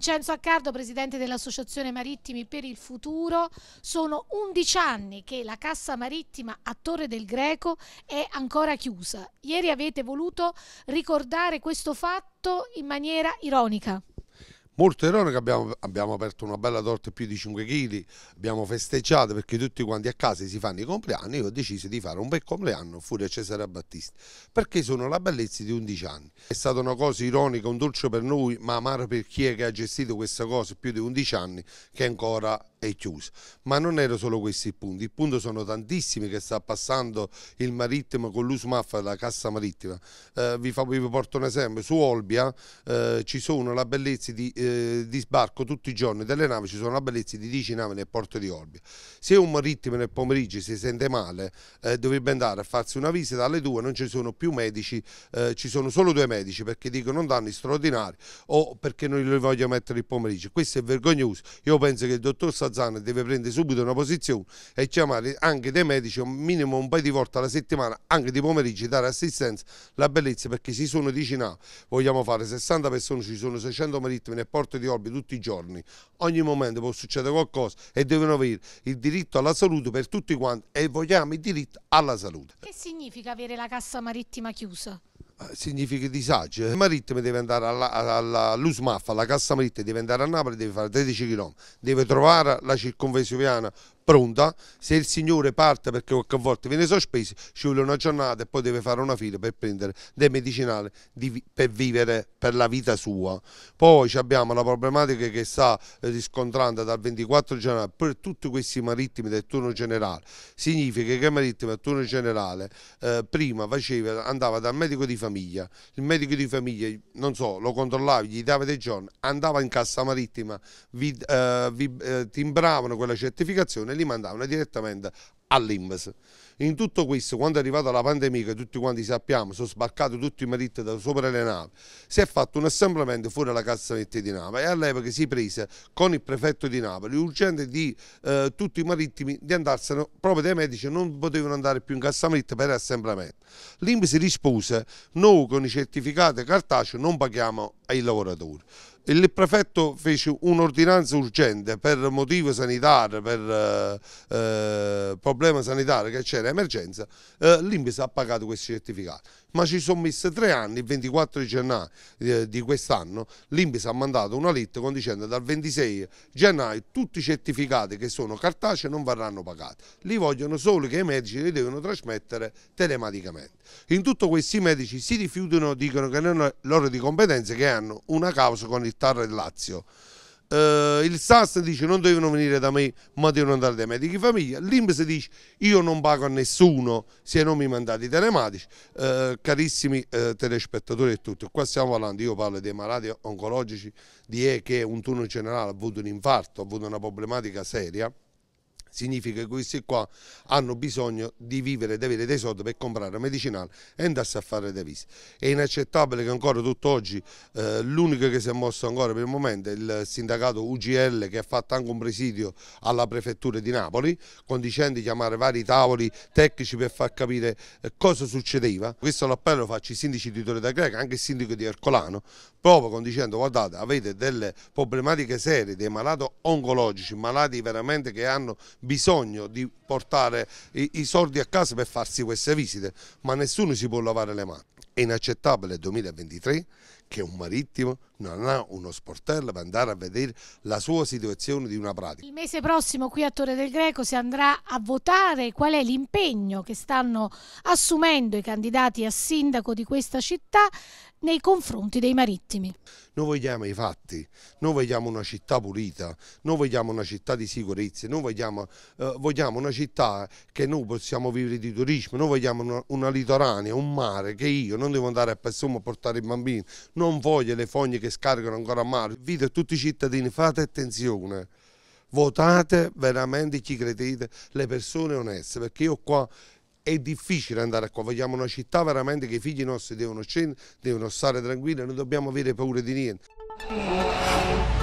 Vincenzo Accardo, presidente dell'Associazione Marittimi per il Futuro, sono 11 anni che la cassa marittima a Torre del Greco è ancora chiusa. Ieri avete voluto ricordare questo fatto in maniera ironica molto ironica, abbiamo, abbiamo, aperto una bella torta più di 5 kg, abbiamo festeggiato perché tutti quanti a casa si fanno i compleanni, io ho deciso di fare un bel compleanno fuori a Cesare Battisti, perché sono la bellezza di 11 anni. È stata una cosa ironica, un dolce per noi, ma amaro per chi è che ha gestito questa cosa più di 11 anni, che ancora è chiusa. Ma non erano solo questi i punti, il punto sono tantissimi che sta passando il marittimo con l'USMAF, la cassa marittima. Eh, vi, fa, vi porto un esempio, su Olbia eh, ci sono la bellezza di... Eh, eh, di sbarco tutti i giorni delle navi ci sono una bellezza di 10 navi nel porto di Orbia. Se un marittimo nel pomeriggio si sente male eh, dovrebbe andare a farsi una visita alle due, non ci sono più medici, eh, ci sono solo due medici perché dicono danni straordinari o perché non li voglio mettere il pomeriggio. Questo è vergognoso. Io penso che il dottor Sazzana deve prendere subito una posizione e chiamare anche dei medici un minimo un paio di volte alla settimana, anche di pomeriggio, dare assistenza alla bellezza perché si sono 10 navi, vogliamo fare 60 persone, ci sono 600 marittimi nel porto porte di Orbi tutti i giorni, ogni momento può succedere qualcosa e devono avere il diritto alla salute per tutti quanti e vogliamo il diritto alla salute. Che significa avere la cassa marittima chiusa? Eh, significa disagio. Il marittimo deve andare all'USMAF, alla, alla, alla Cassa Marittima, deve andare a Napoli, deve fare 13 km, deve trovare la circonvesuviana pronta, se il signore parte perché qualche volta viene sospeso, ci vuole una giornata e poi deve fare una fila per prendere dei medicinali di, per vivere per la vita sua. Poi abbiamo la problematica che sta eh, riscontrando dal 24 gennaio per tutti questi marittimi del turno generale, significa che i marittimi del turno generale eh, prima faceva, andava dal medico di famiglia, il medico di famiglia non so, lo controllava, gli dava dei giorni, andava in cassa marittima, vi, eh, vi eh, timbravano quella certificazione li mandavano direttamente all'Inves. In tutto questo, quando è arrivata la pandemia, che tutti quanti sappiamo, sono sbarcati tutti i meritti da sopra le navi, si è fatto un assemblamento fuori dalla cassonetta di Napoli e all'epoca si prese con il prefetto di Napoli urgente di eh, tutti i marittimi di andarsene, proprio dei medici non potevano andare più in cassametta per assemblamento. L'Inps rispose, noi con i certificati cartacei non paghiamo ai lavoratori il prefetto fece un'ordinanza urgente per motivo sanitario, per eh, eh problema sanitario che c'era, emergenza, eh, l'Imbis ha pagato questi certificati. Ma ci sono messi tre anni, il 24 gennaio eh, di quest'anno, l'Imbis ha mandato una lettera con dicendo dal 26 gennaio tutti i certificati che sono cartacei non verranno pagati. Li vogliono solo che i medici li devono trasmettere telematicamente. In tutto questi medici si rifiutano, dicono che non è loro di competenza, che hanno una causa con il Tar del Lazio. Uh, il SAS dice non devono venire da me ma devono andare dai medici di famiglia l'Inps dice io non pago a nessuno se non mi mandate telematici uh, carissimi uh, telespettatori e tutti qua stiamo parlando io parlo dei malati oncologici di E che un turno generale ha avuto un infarto ha avuto una problematica seria significa che questi qua hanno bisogno di vivere di avere dei soldi per comprare medicinale e andarsi a fare dei visi. È inaccettabile che ancora tutt'oggi eh, l'unico che si è mosso ancora per il momento è il sindacato UGL che ha fatto anche un presidio alla prefettura di Napoli con dicendo di chiamare vari tavoli tecnici per far capire eh, cosa succedeva. Questo l'appello faccio ai sindaci di Torre da Greca, anche il sindaco di Ercolano, proprio con dicendo guardate avete delle problematiche serie, dei malati oncologici, malati veramente che hanno bisogno di portare i, i soldi a casa per farsi queste visite, ma nessuno si può lavare le mani. È inaccettabile il 2023 che un marittimo non ha uno sportello per andare a vedere la sua situazione di una pratica. Il mese prossimo qui a Torre del Greco si andrà a votare qual è l'impegno che stanno assumendo i candidati a sindaco di questa città nei confronti dei marittimi. Noi vogliamo i fatti, noi vogliamo una città pulita, noi vogliamo una città di sicurezza, noi vogliamo, eh, vogliamo una città che noi possiamo vivere di turismo, noi vogliamo una, una litoranea, un mare che io non devo andare a Pessomo a portare i bambini, non voglio le fogne che scaricano ancora male. Video a tutti i cittadini, fate attenzione. Votate veramente chi credete, le persone oneste, perché io qua è difficile andare qua, vogliamo una città veramente che i figli nostri devono scendere, devono stare tranquilli, non dobbiamo avere paura di niente.